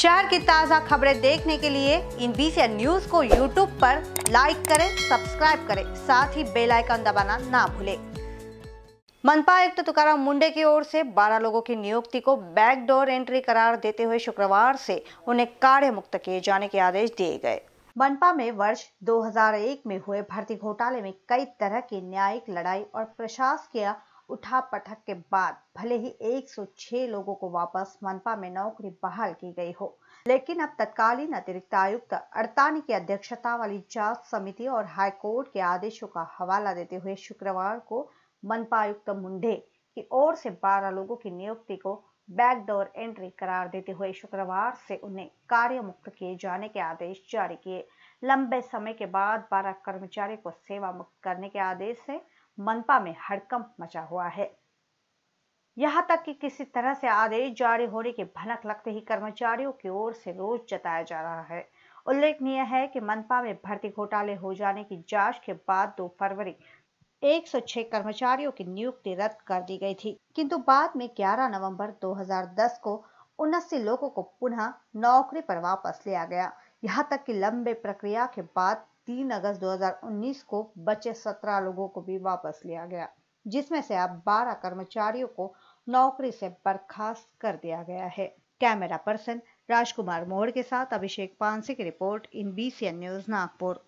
शहर की ताज़ा खबरें देखने के लिए इन बीसी न्यूज को यूट्यूब पर लाइक करें सब्सक्राइब करें साथ ही बेल आइकन दबाना ना भूलें मनपा आयुक्त तो तुकाराम मुंडे की ओर से 12 लोगों की नियुक्ति को बैकडोर एंट्री करार देते हुए शुक्रवार से उन्हें कार्य मुक्त किए जाने के आदेश दिए गए मनपा में वर्ष 2001 में हुए भर्ती घोटाले में कई तरह की न्यायिक लड़ाई और प्रशासकीय उठा पटक के बाद भले ही 106 लोगों को वापस मनपा में नौकरी बहाल की गई हो लेकिन अब तत्कालीन अतिरिक्त आयुक्त अड़तानी की अध्यक्षता वाली जांच समिति और हाईकोर्ट के आदेशों का हवाला देते हुए शुक्रवार को मनपा आयुक्त मुंडे की ओर से 12 लोगों की नियुक्ति को बैकडोर एंट्री करार देते हुए शुक्रवार से उन्हें कार्य मुक्त किए जाने के आदेश जारी किए लंबे समय के बाद बारह कर्मचारी को सेवा मुक्त करने के आदेश से मनपा में हड़कंप मचा हुआ है यहां तक कि किसी तरह से आदेश जारी होने के भनक लगते ही कर्मचारियों की ओर से रोष जताया जा रहा है उल्लेखनीय है कि मनपा में भर्ती घोटाले हो जाने की जांच के बाद 2 फरवरी 106 कर्मचारियों की नियुक्ति रद्द कर दी गई थी किंतु बाद में 11 नवंबर 2010 को उनासी लोगों को पुनः नौकरी पर वापस लिया गया यहाँ तक कि लंबे प्रक्रिया के बाद तीन अगस्त 2019 को बचे सत्रह लोगों को भी वापस लिया गया जिसमें से अब बारह कर्मचारियों को नौकरी से बर्खास्त कर दिया गया है कैमरा पर्सन राजकुमार मोहड़ के साथ अभिषेक पानसी की रिपोर्ट इन बी न्यूज नागपुर